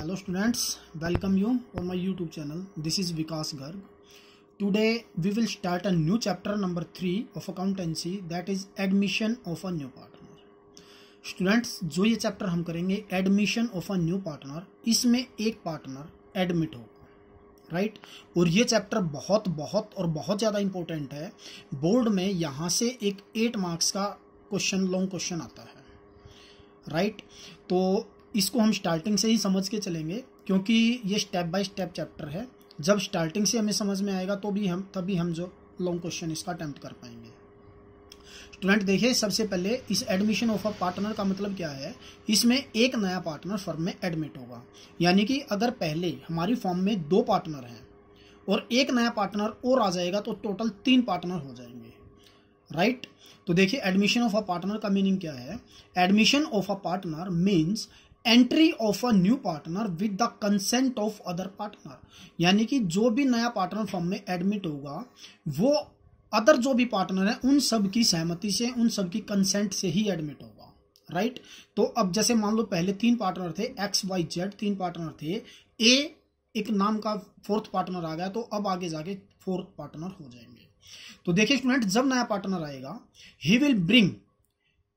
Hello students welcome you on my YouTube channel this is Vikas Garg today we will start a new chapter number three of accountancy that is admission of a new partner students जो ये chapter हम करेंगे admission of a new partner इसमें एक partner admit होगा right right? और ये chapter बहुत बहुत और बहुत ज़्यादा इंपॉर्टेंट है बोर्ड में यहाँ से एक एट मार्क्स का क्वेश्चन लॉन्ग क्वेश्चन आता है राइट right? तो इसको हम स्टार्टिंग से ही समझ के चलेंगे क्योंकि ये स्टेप बाय स्टेप चैप्टर है जब स्टार्टिंग से हमें समझ में आएगा तो भी हम तभी हम जो लॉन्ग क्वेश्चन इसका अटैम्प्ट कर पाएंगे स्टूडेंट देखिए सबसे पहले इस एडमिशन ऑफ अ पार्टनर का मतलब क्या है इसमें एक नया पार्टनर फर्म में एडमिट होगा यानी कि अगर पहले हमारी फॉर्म में दो पार्टनर हैं और एक नया पार्टनर और आ जाएगा तो टोटल तीन पार्टनर हो जाएंगे राइट right? तो देखिए एडमिशन ऑफ अ पार्टनर का मीनिंग क्या है admission of a partner means entry of a new partner with the consent of other partner यानी कि जो भी नया पार्टनर फॉर्म में एडमिट होगा वो अदर जो भी पार्टनर है उन सब की सहमति से उन सब की कंसेंट से ही एडमिट होगा राइट right? तो अब जैसे मान लो पहले तीन पार्टनर थे एक्स वाई जेड तीन पार्टनर थे ए एक नाम का फोर्थ पार्टनर आ गया तो अब आगे जाके फोर्थ पार्टनर हो जाएंगे तो देखिए स्टूडेंट जब नया पार्टनर आएगा he will bring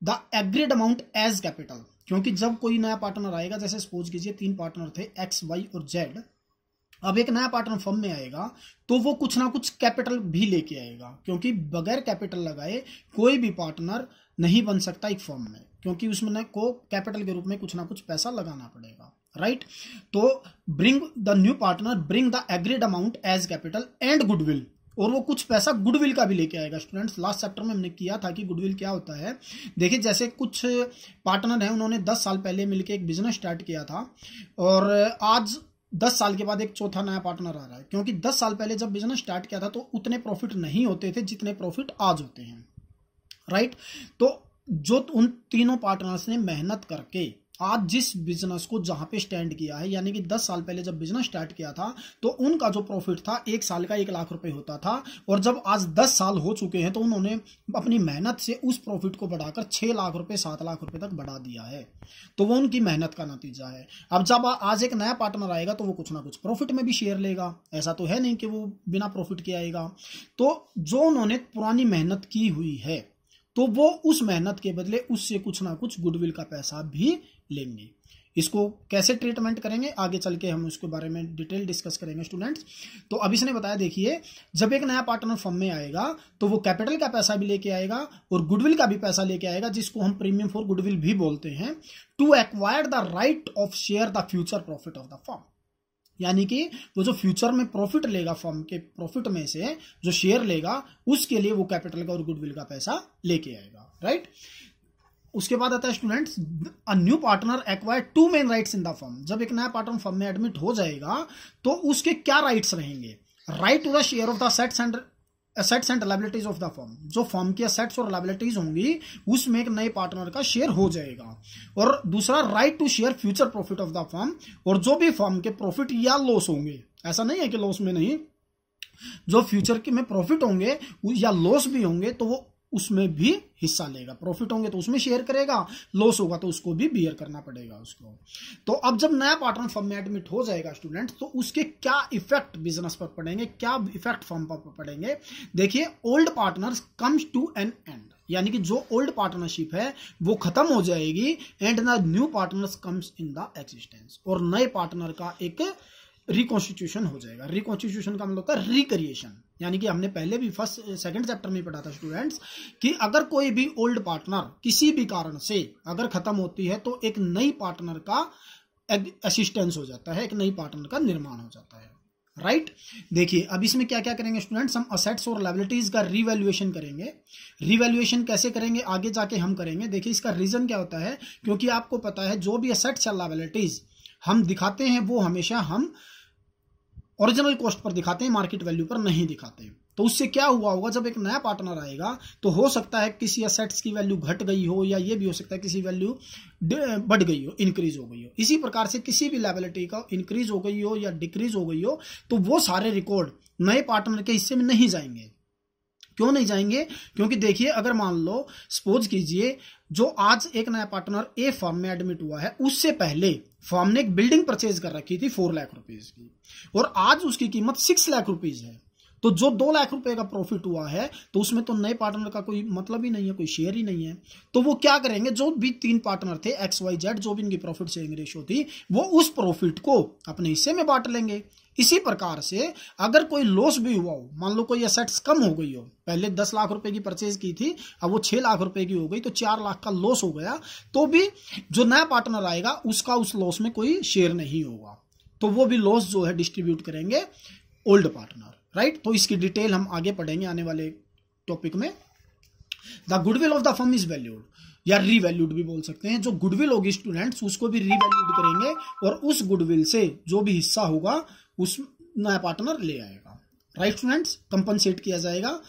the agreed amount as capital क्योंकि जब कोई नया पार्टनर आएगा जैसे सपोज कीजिए तीन पार्टनर थे एक्स वाई और जेड अब एक नया पार्टनर फर्म में आएगा तो वो कुछ ना कुछ कैपिटल भी लेके आएगा क्योंकि बगैर कैपिटल लगाए कोई भी पार्टनर नहीं बन सकता एक फर्म में क्योंकि उसमें को कैपिटल के रूप में कुछ ना कुछ पैसा लगाना पड़ेगा राइट तो bring the new partner bring the agreed amount as capital and goodwill और वो कुछ पैसा गुडविल का भी लेके आएगा स्टूडेंट्स लास्ट चैप्टर में हमने किया था कि गुडविल क्या होता है देखिए जैसे कुछ पार्टनर हैं उन्होंने दस साल पहले मिलकर एक बिजनेस स्टार्ट किया था और आज दस साल के बाद एक चौथा नया पार्टनर आ रहा है क्योंकि दस साल पहले जब बिजनेस स्टार्ट किया था तो उतने प्रॉफिट नहीं होते थे जितने प्रॉफिट आज होते हैं राइट तो जो उन तीनों पार्टनर्स ने मेहनत करके आज जिस बिजनेस को जहां पे स्टैंड किया है यानी कि 10 साल पहले जब बिजनेस स्टार्ट किया था तो उनका जो प्रॉफिट था एक साल का एक लाख रुपए होता था और जब आज 10 साल हो चुके हैं तो उन्होंने अपनी मेहनत से उस प्रॉफिट को बढ़ाकर 6 लाख रुपए 7 लाख रुपए तक बढ़ा दिया है तो वो उनकी मेहनत का नतीजा है अब जब आज एक नया पार्टनर आएगा तो वो कुछ ना कुछ प्रॉफिट में भी शेयर लेगा ऐसा तो है नहीं कि वो बिना प्रॉफिट के आएगा तो जो उन्होंने पुरानी मेहनत की हुई है तो वो उस मेहनत के बदले उससे कुछ ना कुछ गुडविल का पैसा भी लेंगे इसको कैसे ट्रीटमेंट करेंगे आगे चल के हम उसके बारे में डिटेल डिस्कस करेंगे स्टूडेंट्स तो अब इसने बताया देखिए जब एक नया पार्टनर फर्म में आएगा तो वो कैपिटल का पैसा भी लेके आएगा और गुडविल का भी पैसा लेके आएगा जिसको हम प्रीमियम फॉर गुडविल भी बोलते हैं to acquire the right of share the future profit of the form यानी कि वो जो फ्यूचर में प्रॉफिट लेगा फर्म के प्रॉफिट में से जो शेयर लेगा उसके लिए वो कैपिटल का और गुडविल का पैसा लेके आएगा राइट उसके बाद आता है student a new partner acquire two main rights in the firm जब एक नया पार्टनर फर्म में एडमिट हो जाएगा तो उसके क्या राइट्स रहेंगे right to the share of the sets and assets and liabilities of the firm जो फर्म की असेट्स और लाइबिलिटीज होंगी उसमें एक नए पार्टनर का शेयर हो जाएगा और दूसरा right to share future profit of the firm और जो भी फर्म के प्रॉफिट या लॉस होंगे ऐसा नहीं है कि लॉस में नहीं जो फ्यूचर के में प्रॉफिट होंगे या लॉस भी होंगे तो वो उसमें भी हिस्सा लेगा प्रॉफिट होंगे तो उसमें शेयर करेगा लॉस होगा तो उसको भी बियर करना पड़ेगा उसको तो अब जब नया पार्टनर फर्म में एडमिट हो जाएगा स्टूडेंट तो उसके क्या इफेक्ट बिजनेस पर पड़ेंगे क्या इफेक्ट फर्म पर पड़ेंगे देखिए old partner comes to an end यानी कि जो ओल्ड पार्टनरशिप है वो खत्म हो जाएगी and the new partners comes in the existence और नए पार्टनर का एक रिकॉन्स्टिट्यूशन हो जाएगा रिकॉन्स्टिट्यूशन का मतलब होता है रिक्रिएशन यानी कि हमने पहले भी फर्स्ट सेकंड चैप्टर में पढ़ा था स्टूडेंट्स कि अगर कोई भी ओल्ड पार्टनर किसी भी कारण से अगर खत्म होती है तो एक नई पार्टनर का असिस्टेंस हो जाता है एक नई पार्टनर का निर्माण हो जाता है राइट right? देखिए अब इसमें क्या क्या करेंगे स्टूडेंट्स हम असेट्स और लाइबिलिटीज का रिवेल्युएशन करेंगे रिवेल्युएशन कैसे करेंगे आगे जाके हम करेंगे देखिए इसका रीजन क्या होता है क्योंकि आपको पता है जो भी असेट्स या लाइबिलिटीज़ हम दिखाते हैं वो हमेशा हम ओरिजिनल कॉस्ट पर दिखाते हैं मार्केट वैल्यू पर नहीं दिखाते तो उससे क्या हुआ होगा जब एक नया पार्टनर आएगा तो हो सकता है किसी असेट्स की वैल्यू घट गई हो या ये भी हो सकता है किसी वैल्यू बढ़ गई हो इंक्रीज हो गई हो इसी प्रकार से किसी भी लाइबिलिटी का इंक्रीज हो गई हो या डिक्रीज हो गई हो तो वो सारे रिकॉर्ड नए पार्टनर के हिस्से में नहीं जाएंगे क्यों नहीं जाएंगे क्योंकि देखिए अगर मान लो सपोज कीजिए जो आज एक नया पार्टनर ए फॉर्म में एडमिट हुआ है उससे पहले फॉर्म ने एक बिल्डिंग परचेज कर रखी थी फोर लाख रुपीज की और आज उसकी कीमत सिक्स लाख रुपीज है तो जो दो लाख रुपए का प्रॉफिट हुआ है तो उसमें तो नए पार्टनर का कोई मतलब ही नहीं है कोई शेयर ही नहीं है तो वो क्या करेंगे जो भी तीन पार्टनर थे एक्स वाई जेड जो भी इनकी प्रॉफिट शेयरिंग रेशियो थी वो उस प्रॉफिट को अपने हिस्से में बांट लेंगे इसी प्रकार से अगर कोई लॉस भी हुआ हो मान लो कोई असेट्स कम हो गई हो पहले दस लाख रुपए की परचेज की थी अब वो छह लाख रुपए की हो गई तो चार लाख का लॉस हो गया तो भी जो नया पार्टनर आएगा उसका उस लॉस में कोई शेयर नहीं होगा तो वो भी लॉस जो है डिस्ट्रीब्यूट करेंगे ओल्ड पार्टनर राइट तो इसकी डिटेल हम आगे पढ़ेंगे आने वाले टॉपिक में the goodwill of the firm is valued या रीवैल्यूड भी बोल सकते हैं जो गुडविल होगी स्टूडेंट्स उसको भी रीवैल्यूड करेंगे और उस गुडविल से जो भी हिस्सा होगा उस नया पार्टनर ले आएगा राइट स्टूडेंट्स कंपनसेट किया जाएगा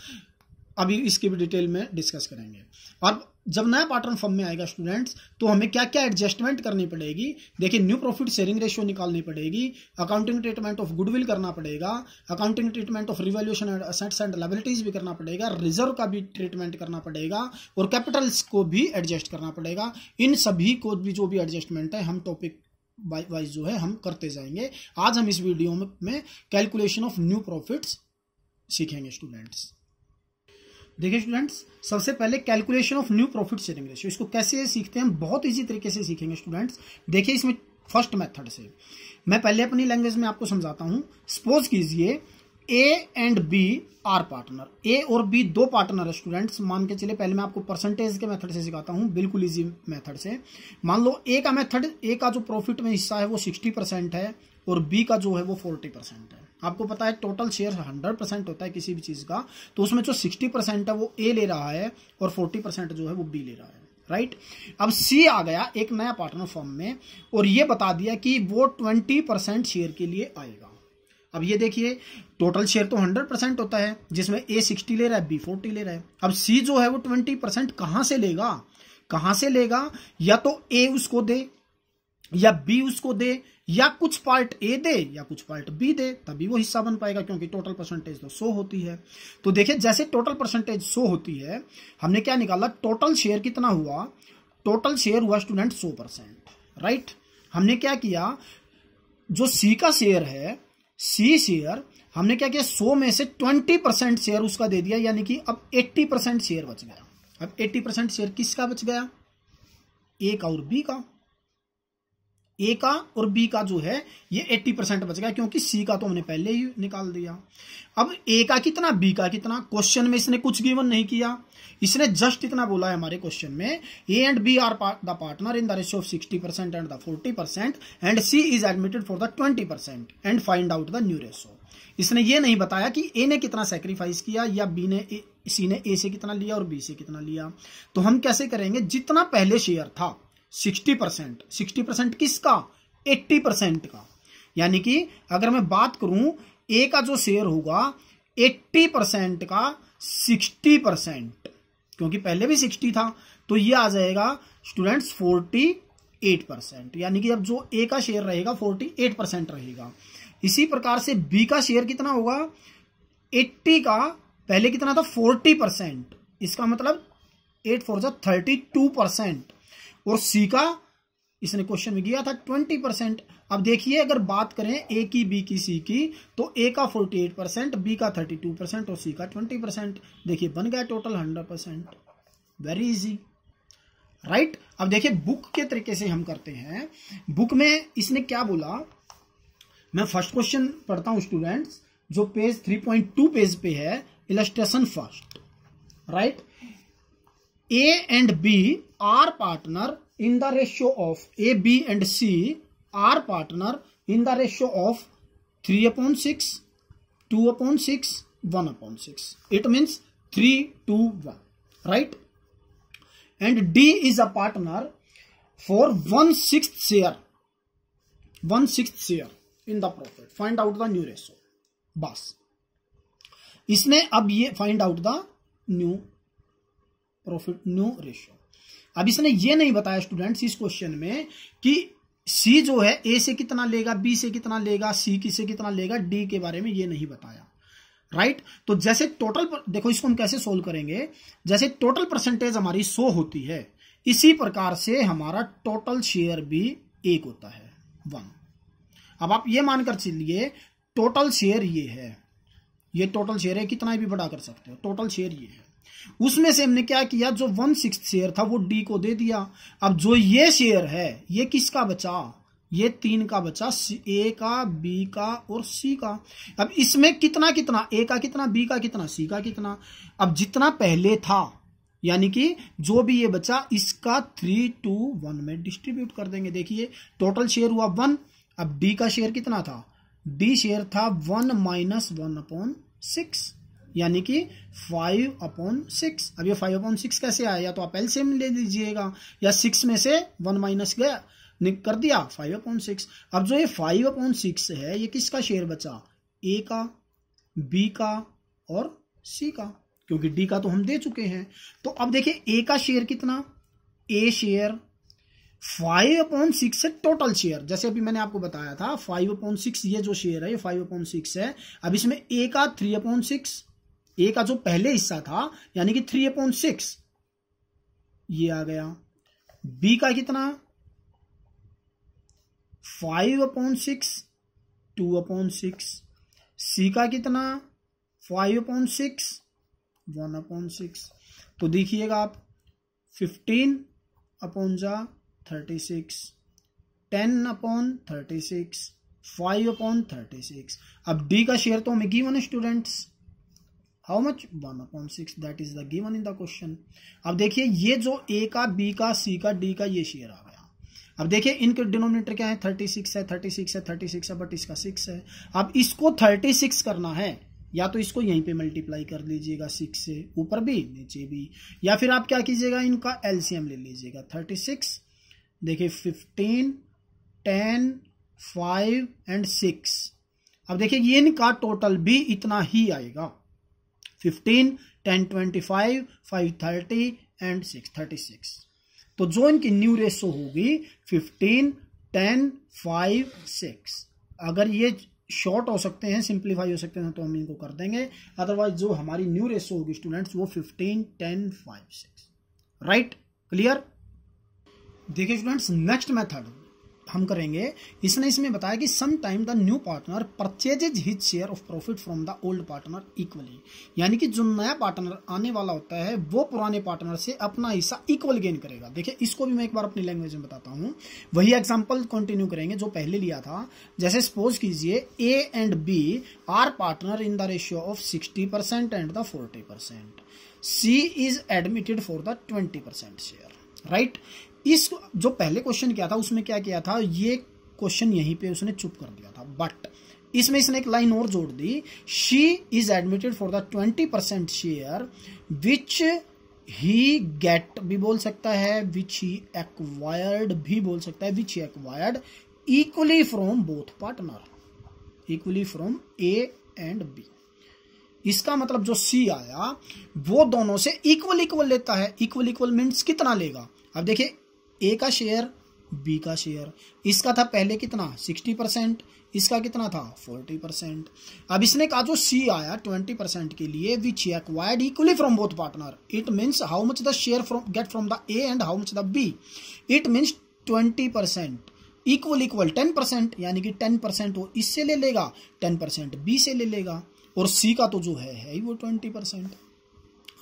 अभी इसकी भी डिटेल में डिस्कस करेंगे और जब नया पार्टनर फॉर्म में आएगा स्टूडेंट्स तो हमें क्या क्या एडजस्टमेंट करनी पड़ेगी देखिए न्यू प्रॉफिट शेयरिंग रेशियो निकालनी पड़ेगी अकाउंटिंग ट्रीटमेंट ऑफ गुडविल करना पड़ेगा accounting treatment of revaluation and assets and liabilities भी करना पड़ेगा रिजर्व का भी ट्रीटमेंट करना पड़ेगा और कैपिटल्स को भी एडजस्ट करना पड़ेगा इन सभी को भी जो भी एडजस्टमेंट है हम टॉपिक वाइज जो है हम करते जाएंगे आज हम इस वीडियो में कैलकुलेशन ऑफ न्यू प्रॉफिट्स सीखेंगे स्टूडेंट्स देखिए स्टूडेंट्स सबसे पहले calculation of new profit sharing ratio इसको कैसे सीखते हैं हम बहुत इजी तरीके से सीखेंगे स्टूडेंट्स देखिए इसमें फर्स्ट मेथड से मैं पहले अपनी लैंग्वेज में आपको समझाता हूं सपोज कीजिए A and B are partner A और बी दो पार्टनर है स्टूडेंट्स मान के चले पहले मैं आपको परसेंटेज के मेथड से सिखाता हूं बिल्कुल इजी मेथड से मान लो ए का मेथड ए का जो प्रॉफिट में हिस्सा है वो सिक्सटी परसेंट है और बी का जो है वो फोर्टी परसेंट है आपको पता है टोटल शेयर हंड्रेड परसेंट होता है किसी भी चीज़ का तो उसमें जो सिक्सटी परसेंट है वो ए ले रहा है और फोर्टी परसेंट जो है वो बी ले रहा है राइट right? अब सी आ गया एक नया पार्टनर फॉर्म में और ये बता दिया कि वो ट्वेंटी परसेंट शेयर के लिए आएगा अब ये देखिए टोटल शेयर तो 100 परसेंट होता है जिसमें ए 60 ले रहा है बी 40 ले रहा है अब सी जो है वो 20 परसेंट कहाँ से लेगा कहाँ से लेगा या तो ए उसको दे या बी उसको दे या कुछ पार्ट ए दे या कुछ पार्ट बी दे तभी वो हिस्सा बन पाएगा क्योंकि टोटल परसेंटेज तो सो होती है तो देखिए जैसे टोटल परसेंटेज सो होती है हमने क्या निकाला टोटल शेयर कितना हुआ टोटल शेयर हुआ स्टूडेंट सो परसेंट राइट हमने क्या किया जो सी का शेयर है सी शेयर हमने क्या किया सो में से ट्वेंटी परसेंट शेयर उसका दे दिया यानी कि अब एट्टी परसेंट शेयर बच गया अब एट्टी परसेंट शेयर किसका बच गया ए का और बी का ए का और बी का जो है ये 80 परसेंट बच गया क्योंकि सी का तो हमने पहले ही निकाल दिया अब ए का कितना बी का कितना क्वेश्चन में इसने कुछ गिवन नहीं किया इसने जस्ट इतना बोला है हमारे क्वेश्चन में A and B are the partner in the ratio of 60 percent and the 40 percent and C is admitted for the twenty percent and find out the new ratio इसने ये नहीं बताया कि ए ने कितना सेक्रीफाइस किया या बी ने सी ने ए से कितना लिया और बी से कितना लिया तो हम कैसे करेंगे जितना पहले शेयर था सिक्सटी परसेंट सिक्सटी परसेंट किसका एट्टी परसेंट का यानी कि अगर मैं बात करूं ए का जो शेयर होगा एट्टी परसेंट का सिक्सटी परसेंट क्योंकि पहले भी सिक्सटी था तो ये आ जाएगा स्टूडेंट्स फोर्टी एट परसेंट यानी कि अब जो ए का शेयर रहेगा फोर्टी एट परसेंट रहेगा इसी प्रकार से बी का शेयर कितना होगा एट्टी का पहले कितना था फोर्टी परसेंट इसका मतलब एट फोर जो थर्टी टू परसेंट और सी का इसने क्वेश्चन में किया था ट्वेंटी परसेंट अब देखिए अगर बात करें ए की बी की सी की तो ए का फोर्टी एट परसेंट बी का थर्टी टू परसेंट और सी का ट्वेंटी परसेंट देखिए बन गया total hundred percent very easy right अब देखिए बुक के तरीके से हम करते हैं बुक में इसने क्या बोला मैं फर्स्ट क्वेश्चन पढ़ता हूं स्टूडेंट जो page three point two page पे है illustration first right A and B are partner in the ratio of A B and C are partner in the ratio of three upon six two upon six one upon six it means three two one right and D is a partner for one six share one six share in the profit find out the new ratio बस इसने अब ये find out the new profit new ratio अब इसने ये नहीं बताया students इस क्वेश्चन में कि सी जो है ए से कितना लेगा बी से कितना लेगा सी किसे से कितना लेगा डी के बारे में ये नहीं बताया राइट तो जैसे टोटल देखो इसको हम कैसे सोल्व करेंगे जैसे टोटल परसेंटेज हमारी सो होती है इसी प्रकार से हमारा टोटल शेयर भी एक होता है वन अब आप ये मानकर चलिए टोटल शेयर ये है ये टोटल शेयर है कितना भी बड़ा कर सकते हो टोटल शेयर ये है उसमें से हमने क्या किया जो वन सिक्स शेयर था वो डी को दे दिया अब जो ये शेयर है ये किसका बचा ये तीन का बचा ए का बी का और सी का अब इसमें कितना कितना ए का कितना बी का कितना सी का कितना अब जितना पहले था यानी कि जो भी ये बचा इसका थ्री टू वन में डिस्ट्रीब्यूट कर देंगे देखिए टोटल शेयर हुआ वन अब डी का शेयर कितना था डी शेयर था one minus one upon six यानी कि फाइव अपॉन सिक्स अब ये फाइव अपॉन सिक्स कैसे आया या तो आप एलसीएम ले लीजिएगा या सिक्स में से वन माइनस गया कर दिया फाइव अपॉन सिक्स अब जो ये फाइव अपॉन सिक्स है ये किसका शेयर बचा ए का बी का और सी का क्योंकि डी का तो हम दे चुके हैं तो अब देखिए ए का शेयर कितना A share five upon six है टोटल शेयर जैसे अभी मैंने आपको बताया था फाइव अपॉन सिक्स ये जो शेयर है ये फाइव अपॉइंट सिक्स है अब इसमें ए का थ्री अपॉइंट सिक्स ए का जो पहले हिस्सा था यानी कि थ्री अपॉन सिक्स ये आ गया बी का कितना five upon six two upon six C का कितना five upon six one upon six तो देखिएगा आप फिफ्टीन अपॉन जा thirty six ten upon thirty six five upon thirty six अब डी का शेयर तो हमें given students how much one upon six that is the given in the question अब देखिए ये जो ए का बी का सी का डी का ये शेयर आ गया अब देखिए इनके डिनोमिनेटर क्या है थर्टी सिक्स है थर्टी सिक्स है थर्टी सिक्स है बट इसका सिक्स है अब इसको थर्टी सिक्स करना है या तो इसको यहीं पे मल्टीप्लाई कर लीजिएगा सिक्स से ऊपर भी नीचे भी या फिर आप क्या कीजिएगा इनका एलसीएम ले लीजिएगा थर्टी सिक्स देखिए fifteen ten five and six अब देखिए ये इनका टोटल भी इतना ही आएगा fifteen ten twenty five five thirty and six thirty six तो जो इनकी न्यू रेशो होगी फिफ्टीन टेन फाइव सिक्स अगर ये शॉर्ट हो सकते हैं सिंप्लीफाई हो सकते हैं तो हम इनको कर देंगे अदरवाइज जो हमारी न्यू रेशो होगी स्टूडेंट्स वो fifteen ten five six right clear देखिए स्टूडेंट्स नेक्स्ट मेथड हम करेंगे इसने इसमें बताया कि some time the new partner purchases his share of profit from the old partner equally यानी कि जो नया पार्टनर आने वाला होता है वो पुराने पार्टनर से अपना हिस्सा इक्वल गेन करेगा देखिए इसको भी मैं एक बार अपनी लैंग्वेज में बताता हूँ वही एग्जाम्पल कंटिन्यू करेंगे जो पहले लिया था जैसे सपोज कीजिए A and B are partner in the ratio of sixty and the forty C is admitted for the twenty share right right? इस जो पहले क्वेश्चन किया था उसमें क्या किया था ये क्वेश्चन यहीं पे उसने चुप कर दिया था बट इसमें इसने एक लाइन और जोड़ दी she is admitted for the twenty percent share which he get भी बोल सकता है विच ही एक्वायर्ड भी बोल सकता है which he acquired equally from both partner equally from A and B इसका मतलब जो सी आया वो दोनों से इक्वल इक्वल लेता है इक्वल इक्वल मीन्स कितना लेगा अब देखिए ए का शेयर बी का शेयर इसका था पहले कितना सिक्सटी परसेंट इसका कितना था फोर्टी परसेंट अब इसने कहा जो सी आया ट्वेंटी परसेंट के लिए which acquired equally from both partner it means how much the share from get from the A and how much the B it means twenty percent equal equal ten percent यानी कि ten percent वो इससे ले लेगा ten percent B से ले लेगा और सी का तो जो है, है वो ट्वेंटी परसेंट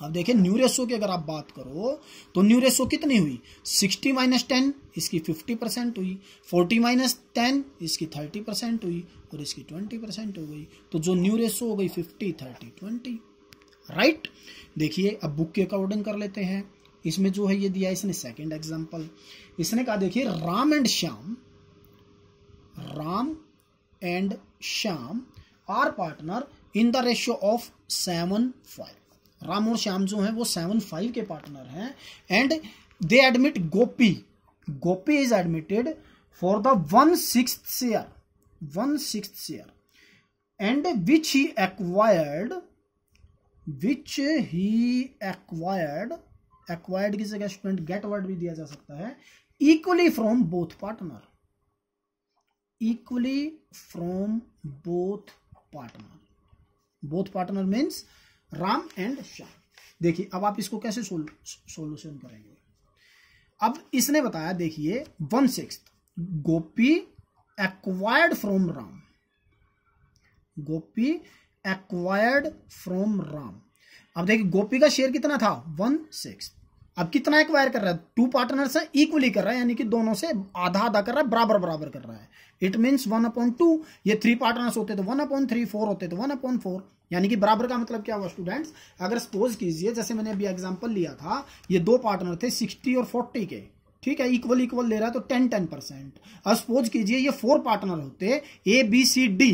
अब देखिए न्यू रेशो की अगर आप बात करो तो न्यू रेशो कितनी हुई सिक्सटी माइनस टेन इसकी फिफ्टी परसेंट हुई फोर्टी माइनस टेन इसकी थर्टी परसेंट हुई और इसकी ट्वेंटी परसेंट हो गई तो जो न्यू रेशो हो गई फिफ्टी थर्टी ट्वेंटी राइट देखिए अब बुक के अकॉर्डिंग कर लेते हैं इसमें जो है ये दिया इसने सेकेंड एग्जाम्पल इसने कहा देखिए Ram and Shyam Ram and Shyam are partner in the ratio of seven five Ram और श्याम जो हैं वो सेवन फाइव के पार्टनर हैं and they admit Gopi Gopi is admitted for the one six share one six share and which he acquired which he acquired acquired की जगह student gate word भी दिया जा सकता है equally from both partner equally from both partner both partner means Ram and Shyam देखिए अब आप इसको कैसे सोल्यूशन करेंगे अब इसने बताया देखिए one six Gopi acquired from Ram Gopi acquired from Ram अब देखिए गोपी का शेयर कितना था वन सिक्स अब कितना एक्वायर कर रहा है टू पार्टनर है इक्वली कर रहा है यानी कि दोनों से आधा आधा कर रहा है बराबर बराबर कर रहा है it means one upon two ये थ्री पार्टनर्स होते तो वन अपॉइंट थ्री फोर होते तो वन अपॉइंट फोर यानी कि बराबर का मतलब क्या हुआ स्टूडेंट्स अगर सपोज कीजिए जैसे मैंने अभी एग्जाम्पल लिया था ये दो पार्टनर थे सिक्सटी और फोर्टी के ठीक है इक्वल इक्वल ले रहा है तो टेन टेन परसेंट अब सपोज कीजिए ये फोर पार्टनर होते ए बी सी डी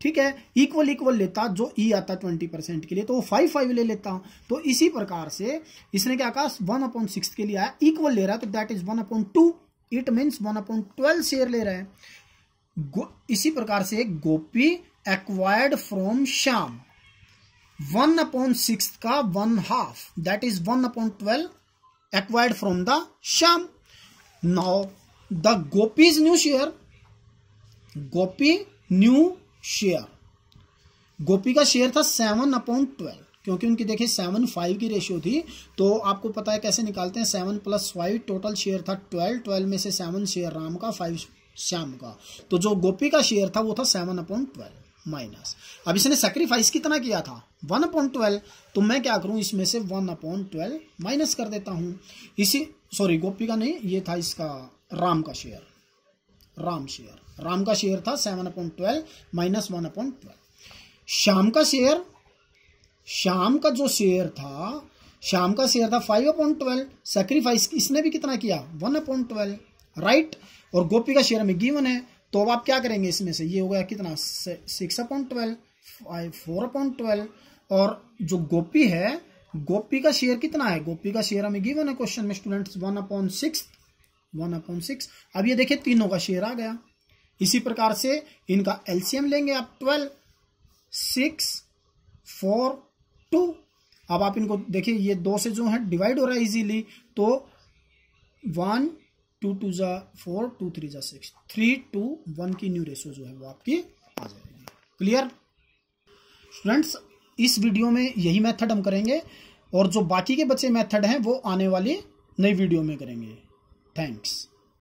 ठीक है इक्वल इक्वल लेता जो ई e आता ट्वेंटी परसेंट के लिए तो वो फाइव फाइव ले लेता हूं तो इसी प्रकार से इसने क्या कहा वन अपॉइंट सिक्स के लिए आया इक्वल ले रहा है तो that is one upon two it mean one upon twelve share ले रहे हैं इसी प्रकार से Gopi acquired from Shyam one upon six का one half that is one upon twelve acquired from the Shyam now the Gopi's new share Gopi new share Gopi का share था seven upon twelve क्योंकि उनकी देखिए सेवन फाइव की रेशियो थी तो आपको पता है कैसे निकालते हैं seven plus five total share था ट्वेल्व ट्वेल्व में से सेवन शेयर राम का फाइव श्याम का तो जो गोपी का शेयर था वो था सेवन अपॉन ट्वेल्व माइनस अब इसने सेक्रीफाइस कितना किया था वन अपॉइंट ट्वेल्व तो मैं क्या करूं इसमें से वन अपॉइंट ट्वेल्व माइनस कर देता हूं इसी सॉरी गोपी का नहीं ये था इसका राम का शेयर राम शेयर राम का शेयर था seven upon twelve minus one upon twelve Shyam का शेयर श्याम का जो शेयर था श्याम का शेयर था फाइव अपॉइंट ट्वेल्व सेक्रीफाइस इसने भी कितना किया वन अपॉइंट ट्वेल्व राइट और गोपी का शेयर में गिवन है तो अब आप क्या करेंगे इसमें से ये हो गया कितना six upon twelve five four upon twelve और जो गोपी है गोपी का शेयर कितना है गोपी का शेयर हमें गिवन है क्वेश्चन में students one upon six one upon six अब ये देखिए तीनों का शेयर आ गया इसी प्रकार से इनका एलसीएम लेंगे आप ट्वेल्व सिक्स फोर टू अब आप इनको देखिए ये दो से जो है डिवाइड हो रहा है इजीली तो वन टू टू जा फोर टू थ्री जा सिक्स थ्री टू वन की न्यू रेशियो जो है वो आपकी आ जाएगी क्लियर स्टूडेंट्स इस वीडियो में यही मेथड हम करेंगे और जो बाकी के बचे मेथड हैं वो आने वाली नई वीडियो में करेंगे थैंक्स